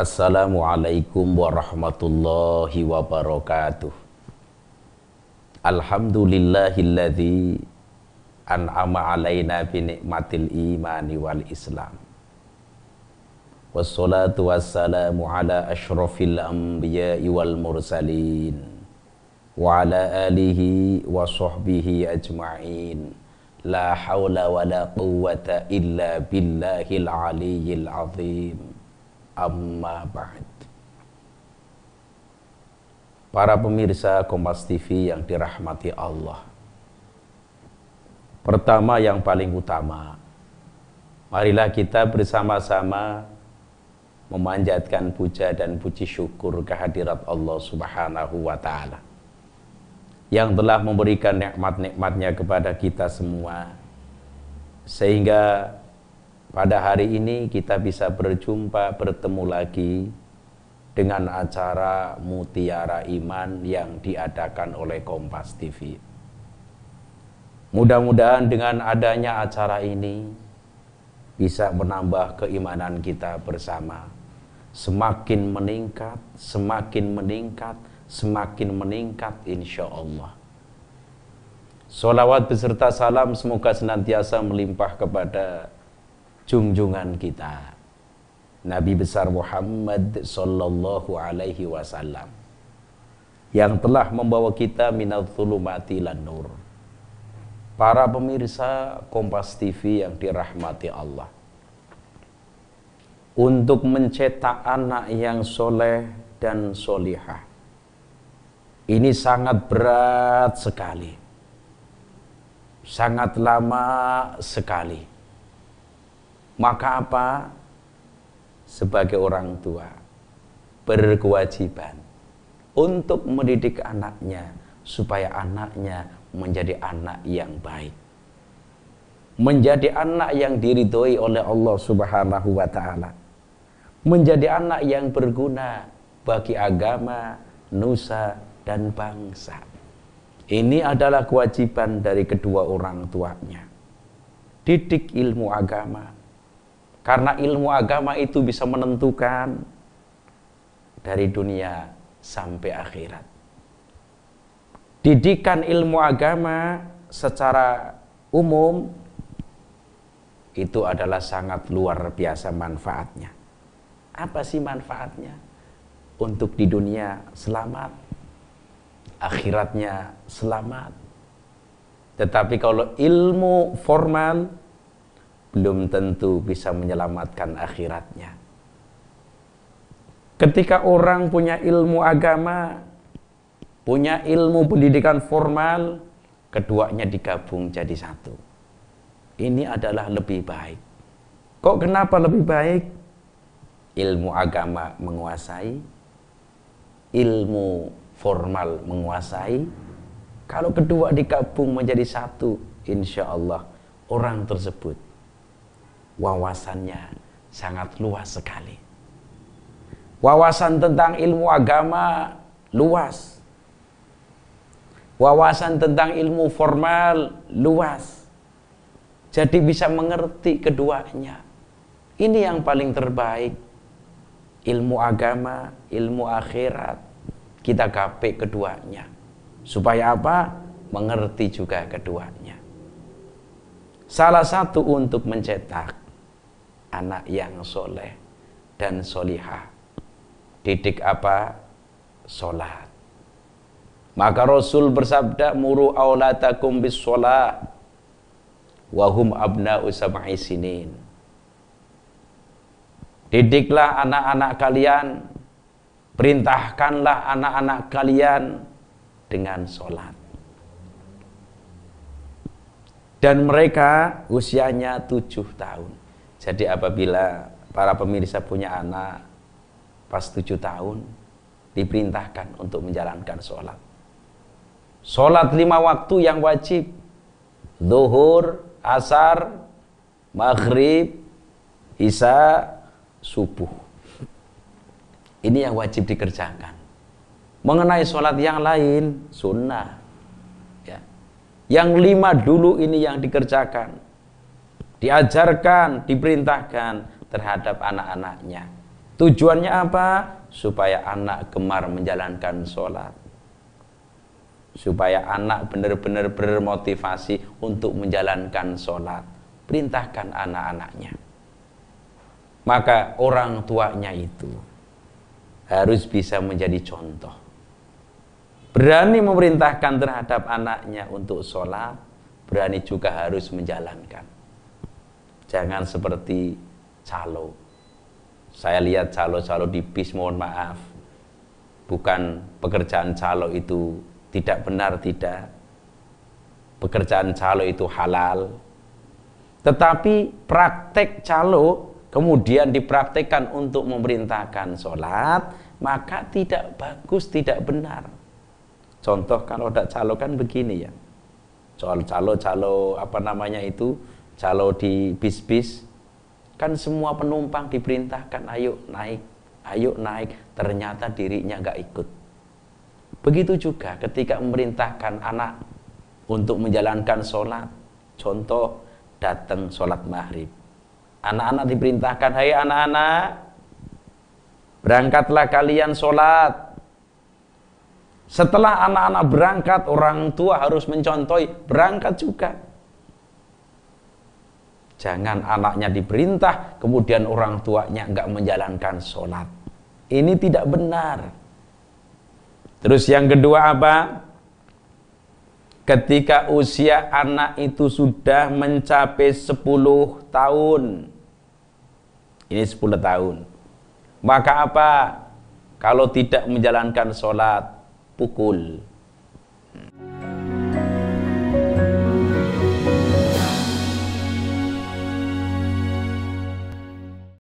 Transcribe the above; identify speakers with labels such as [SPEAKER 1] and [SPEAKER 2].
[SPEAKER 1] Assalamualaikum warahmatullahi wabarakatuh. Alhamdulillahilladzi an'ama alaina bi nikmatil imani wal islam. Wassalatu wassalamu ala asyrafil anbiya'i wal mursalin wa ala alihi wa sahbihi ajma'in. La haula wa la quwwata illa billahil aliyyil azim amma ba'd. Para pemirsa Kompas TV yang dirahmati Allah. Pertama yang paling utama, marilah kita bersama-sama memanjatkan puja dan puji syukur kehadirat Allah Subhanahu wa taala yang telah memberikan nikmat-nikmatnya kepada kita semua sehingga pada hari ini kita bisa berjumpa, bertemu lagi dengan acara Mutiara Iman yang diadakan oleh Kompas TV. Mudah-mudahan dengan adanya acara ini bisa menambah keimanan kita bersama. Semakin meningkat, semakin meningkat, semakin meningkat insya Allah. Salawat beserta salam semoga senantiasa melimpah kepada junjungan kita Nabi besar Muhammad sallallahu alaihi wasallam yang telah membawa kita thulumati matilah nur. Para pemirsa Kompas TV yang dirahmati Allah. Untuk mencetak anak yang soleh dan solihah. Ini sangat berat sekali. Sangat lama sekali maka apa? Sebagai orang tua berkewajiban untuk mendidik anaknya supaya anaknya menjadi anak yang baik. Menjadi anak yang diridhoi oleh Allah Subhanahu wa taala. Menjadi anak yang berguna bagi agama, nusa dan bangsa. Ini adalah kewajiban dari kedua orang tuanya. Didik ilmu agama, karena ilmu agama itu bisa menentukan dari dunia sampai akhirat. Didikan ilmu agama secara umum itu adalah sangat luar biasa manfaatnya. Apa sih manfaatnya? Untuk di dunia selamat, akhiratnya selamat. Tetapi kalau ilmu formal belum tentu bisa menyelamatkan akhiratnya. Ketika orang punya ilmu agama, punya ilmu pendidikan formal, keduanya digabung jadi satu. Ini adalah lebih baik. Kok kenapa lebih baik? Ilmu agama menguasai, ilmu formal menguasai. Kalau kedua digabung menjadi satu, insya Allah orang tersebut wawasannya sangat luas sekali. Wawasan tentang ilmu agama luas. Wawasan tentang ilmu formal luas. Jadi bisa mengerti keduanya. Ini yang paling terbaik. Ilmu agama, ilmu akhirat. Kita gape keduanya. Supaya apa? Mengerti juga keduanya. Salah satu untuk mencetak anak yang soleh dan solihah. Didik apa? Solat. Maka Rasul bersabda, Muru awlatakum bis solat. Wahum abna usamai sinin. Didiklah anak-anak kalian. Perintahkanlah anak-anak kalian dengan solat. Dan mereka usianya tujuh tahun. Jadi apabila para pemirsa punya anak pas tujuh tahun diperintahkan untuk menjalankan sholat. Sholat lima waktu yang wajib. Zuhur, asar, maghrib, isya, subuh. Ini yang wajib dikerjakan. Mengenai sholat yang lain, sunnah. Ya. Yang lima dulu ini yang dikerjakan diajarkan, diperintahkan terhadap anak-anaknya. Tujuannya apa? Supaya anak gemar menjalankan sholat. Supaya anak benar-benar bermotivasi untuk menjalankan sholat. Perintahkan anak-anaknya. Maka orang tuanya itu harus bisa menjadi contoh. Berani memerintahkan terhadap anaknya untuk sholat, berani juga harus menjalankan Jangan seperti calo. Saya lihat calo-calo di bis, mohon maaf. Bukan pekerjaan calo itu tidak benar, tidak. Pekerjaan calo itu halal. Tetapi praktek calo kemudian dipraktekkan untuk memerintahkan sholat, maka tidak bagus, tidak benar. Contoh kalau ada calo kan begini ya. Soal calo-calo apa namanya itu kalau di bis-bis kan semua penumpang diperintahkan ayo naik ayo naik ternyata dirinya nggak ikut begitu juga ketika memerintahkan anak untuk menjalankan sholat contoh datang sholat maghrib anak-anak diperintahkan hai hey, anak-anak berangkatlah kalian sholat setelah anak-anak berangkat orang tua harus mencontohi berangkat juga Jangan anaknya diperintah, kemudian orang tuanya nggak menjalankan sholat. Ini tidak benar. Terus yang kedua apa? Ketika usia anak itu sudah mencapai 10 tahun. Ini 10 tahun. Maka apa? Kalau tidak menjalankan sholat, pukul.